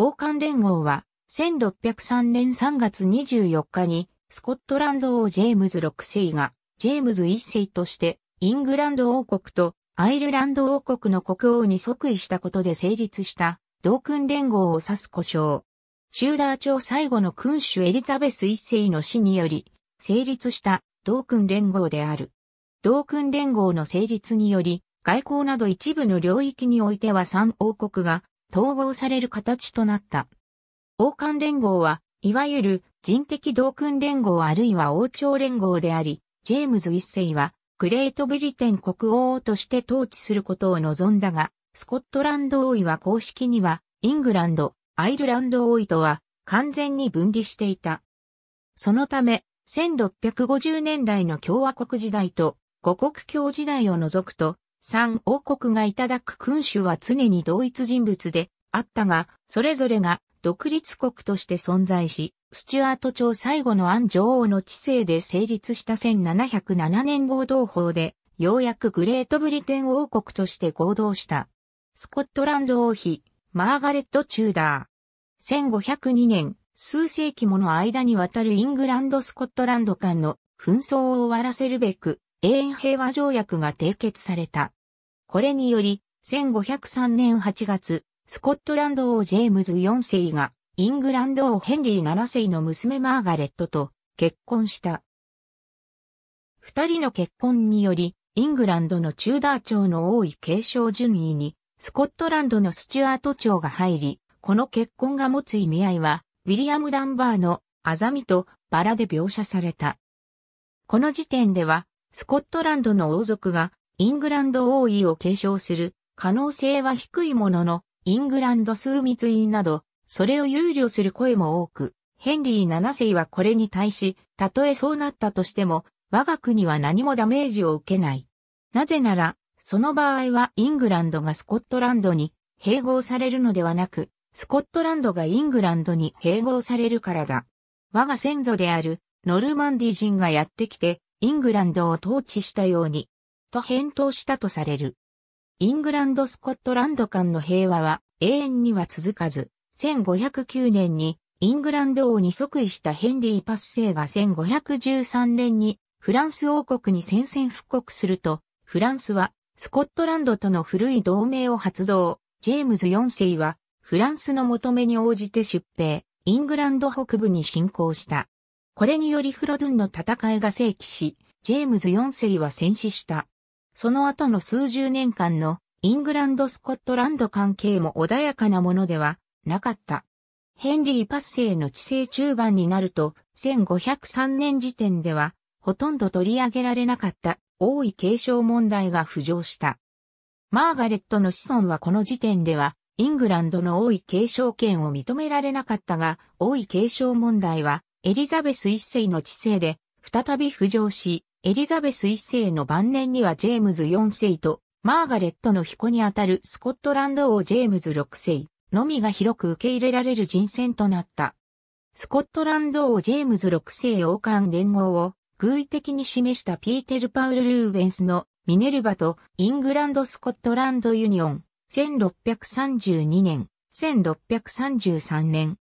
王冠連合は、1603年3月24日に、スコットランド王ジェームズ6世が、ジェームズ1世として、イングランド王国とアイルランド王国の国王に即位したことで成立した、同君連合を指す故障。シューダー朝最後の君主エリザベス1世の死により、成立した同君連合である。同君連合の成立により、外交など一部の領域においては3王国が統合される形となった。王冠連合は、いわゆる人的同訓連合あるいは王朝連合であり、ジェームズ一世は、グレートブリテン国王として統治することを望んだが、スコットランド王位は公式には、イングランド、アイルランド王位とは完全に分離していた。そのため、1650年代の共和国時代と、五国教時代を除くと、三王国がいただく君主は常に同一人物であったが、それぞれが独立国として存在し、スチュアート朝最後のアン女王の治世で成立した1707年合同法で、ようやくグレートブリテン王国として合同した。スコットランド王妃、マーガレット・チューダー。1502年、数世紀もの間にわたるイングランド・スコットランド間の紛争を終わらせるべく、永遠平和条約が締結された。これにより、1503年8月、スコットランド王ジェームズ4世が、イングランド王ヘンリー7世の娘マーガレットと結婚した。二人の結婚により、イングランドのチューダー朝の王位継承順位に、スコットランドのスチュアート朝が入り、この結婚が持つ意味合いは、ウィリアム・ダンバーのアザミとバラで描写された。この時点では、スコットランドの王族がイングランド王位を継承する可能性は低いものの、イングランド枢密院など、それを憂慮する声も多く、ヘンリー7世はこれに対し、たとえそうなったとしても、我が国は何もダメージを受けない。なぜなら、その場合はイングランドがスコットランドに併合されるのではなく、スコットランドがイングランドに併合されるからだ。我が先祖であるノルマンディ人がやってきて、イングランドを統治したように、と返答したとされる。イングランド・スコットランド間の平和は永遠には続かず、1509年にイングランド王に即位したヘンリー・パスセイが1513年にフランス王国に宣戦布告すると、フランスはスコットランドとの古い同盟を発動。ジェームズ4世はフランスの求めに応じて出兵、イングランド北部に侵攻した。これによりフロドゥンの戦いが正規し、ジェームズ4世は戦死した。その後の数十年間のイングランド・スコットランド関係も穏やかなものではなかった。ヘンリー・パッセイの治世中盤になると、1503年時点では、ほとんど取り上げられなかった王位継承問題が浮上した。マーガレットの子孫はこの時点では、イングランドの王位継承権を認められなかったが、王位継承問題は、エリザベス一世の治世で、再び浮上し、エリザベス一世の晩年にはジェームズ四世とマーガレットの彦にあたるスコットランド王ジェームズ六世のみが広く受け入れられる人選となった。スコットランド王ジェームズ六世王冠連合を偶意的に示したピーテル・パウル・ルーベンスのミネルバとイングランド・スコットランド・ユニオン1632年、1633年。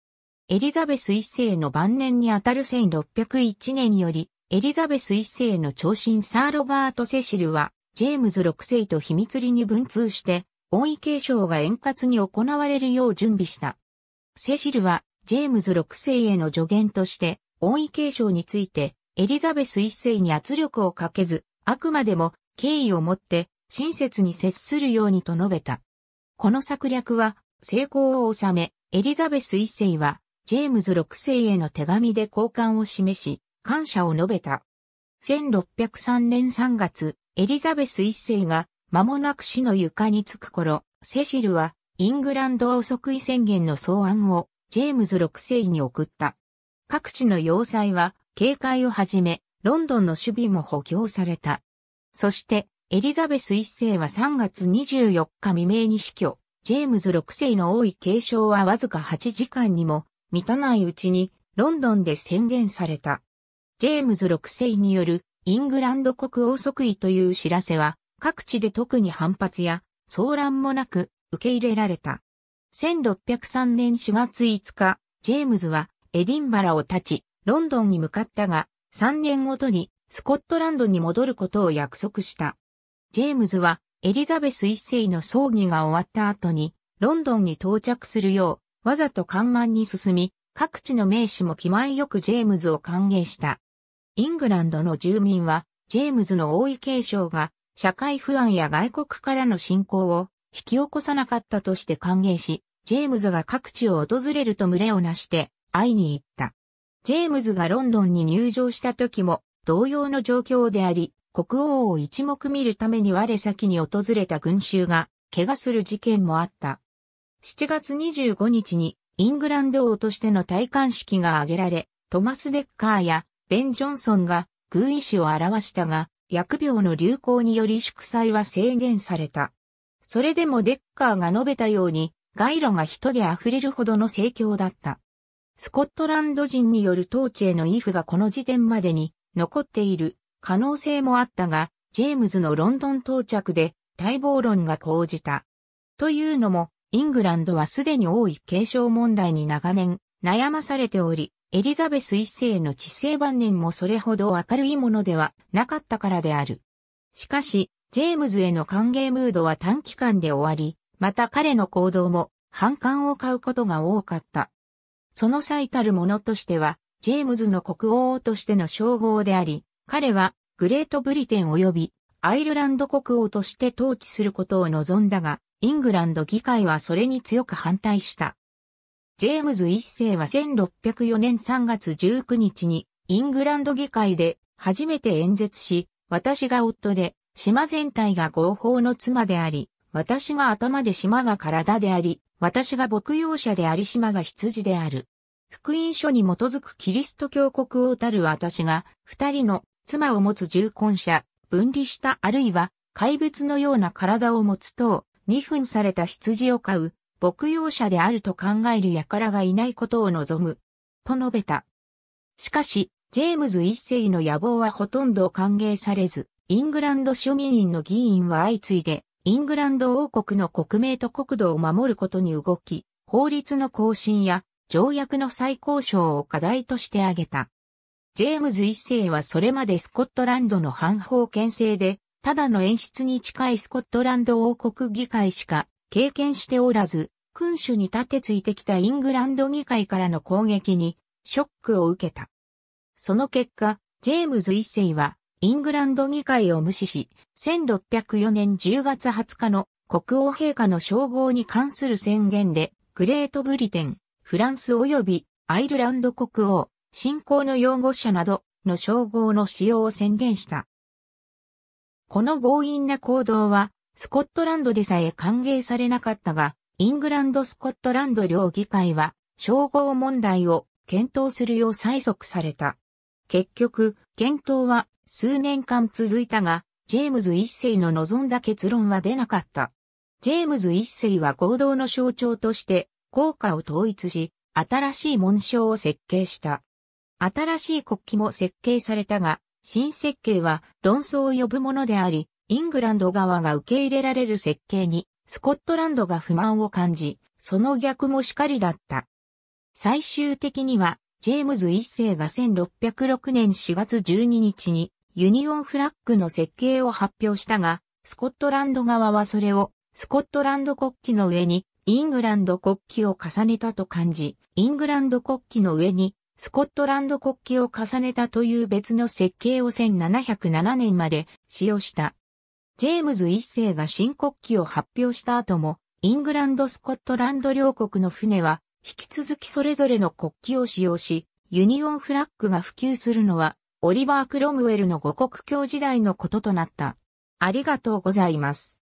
エリザベス一世の晩年にあたる1601年よりエリザベス一世の長身サー・ロバート・セシルは、ジェームズ六世と秘密裏に文通して、王位継承が円滑に行われるよう準備した。セシルは、ジェームズ六世への助言として、王位継承について、エリザベス一世に圧力をかけず、あくまでも敬意を持って親切に接するようにと述べた。この策略は成功を収め、エリザベス一世はジェームズ六世への手紙で交換を示し、感謝を述べた。1603年3月、エリザベス一世が間もなく死の床につく頃、セシルはイングランド王即位宣言の草案をジェームズ6世に送った。各地の要塞は警戒をはじめ、ロンドンの守備も補強された。そして、エリザベス一世は3月24日未明に死去。ジェームズ6世の王位継承はわずか8時間にも満たないうちにロンドンで宣言された。ジェームズ6世によるイングランド国王即位という知らせは各地で特に反発や騒乱もなく受け入れられた。1603年4月5日、ジェームズはエディンバラを立ち、ロンドンに向かったが、3年ごとにスコットランドに戻ることを約束した。ジェームズはエリザベス1世の葬儀が終わった後に、ロンドンに到着するよう、わざと緩慢に進み、各地の名士も気前よくジェームズを歓迎した。イングランドの住民は、ジェームズの王位継承が、社会不安や外国からの侵攻を引き起こさなかったとして歓迎し、ジェームズが各地を訪れると群れをなして会いに行った。ジェームズがロンドンに入場した時も同様の状況であり、国王を一目見るために我先に訪れた群衆が怪我する事件もあった。7月25日にイングランド王としての戴冠式が挙げられ、トマス・デッカーやベン・ジョンソンが偶意志を表したが、疫病の流行により祝祭は制限された。それでもデッカーが述べたように、街路が人で溢れるほどの盛況だった。スコットランド人による統治への意図がこの時点までに残っている可能性もあったが、ジェームズのロンドン到着で待望論が講じた。というのも、イングランドはすでに多い継承問題に長年悩まされており、エリザベス一世の治世晩年もそれほど明るいものではなかったからである。しかし、ジェームズへの歓迎ムードは短期間で終わり、また彼の行動も反感を買うことが多かった。その最たるものとしては、ジェームズの国王としての称号であり、彼はグレートブリテン及びアイルランド国王として統治することを望んだが、イングランド議会はそれに強く反対した。ジェームズ一世は1604年3月19日にイングランド議会で初めて演説し、私が夫で、島全体が合法の妻であり、私が頭で島が体であり、私が牧羊者であり島が羊である。福音書に基づくキリスト教国王たる私が、二人の妻を持つ重婚者、分離したあるいは怪物のような体を持つ等、二分された羊を飼う、牧羊者であると考える輩がいないことを望む、と述べた。しかし、ジェームズ一世の野望はほとんど歓迎されず、イングランド庶民院の議員は相次いで、イングランド王国の国名と国土を守ることに動き、法律の更新や条約の再交渉を課題として挙げた。ジェームズ一世はそれまでスコットランドの反法権制で、ただの演出に近いスコットランド王国議会しか経験しておらず、君主に立てついてきたイングランド議会からの攻撃にショックを受けた。その結果、ジェームズ一世はイングランド議会を無視し、1604年10月20日の国王陛下の称号に関する宣言で、グレートブリテン、フランス及びアイルランド国王、信仰の擁護者などの称号の使用を宣言した。この強引な行動はスコットランドでさえ歓迎されなかったが、イングランド・スコットランド両議会は、称号問題を検討するよう催促された。結局、検討は数年間続いたが、ジェームズ一世の望んだ結論は出なかった。ジェームズ一世は合同の象徴として、効果を統一し、新しい紋章を設計した。新しい国旗も設計されたが、新設計は論争を呼ぶものであり、イングランド側が受け入れられる設計に、スコットランドが不満を感じ、その逆もしかりだった。最終的には、ジェームズ一世が1606年4月12日にユニオンフラッグの設計を発表したが、スコットランド側はそれをスコットランド国旗の上にイングランド国旗を重ねたと感じ、イングランド国旗の上にスコットランド国旗を重ねたという別の設計を1707年まで使用した。ジェームズ一世が新国旗を発表した後も、イングランド・スコットランド両国の船は、引き続きそれぞれの国旗を使用し、ユニオンフラッグが普及するのは、オリバー・クロムウェルの五国教時代のこととなった。ありがとうございます。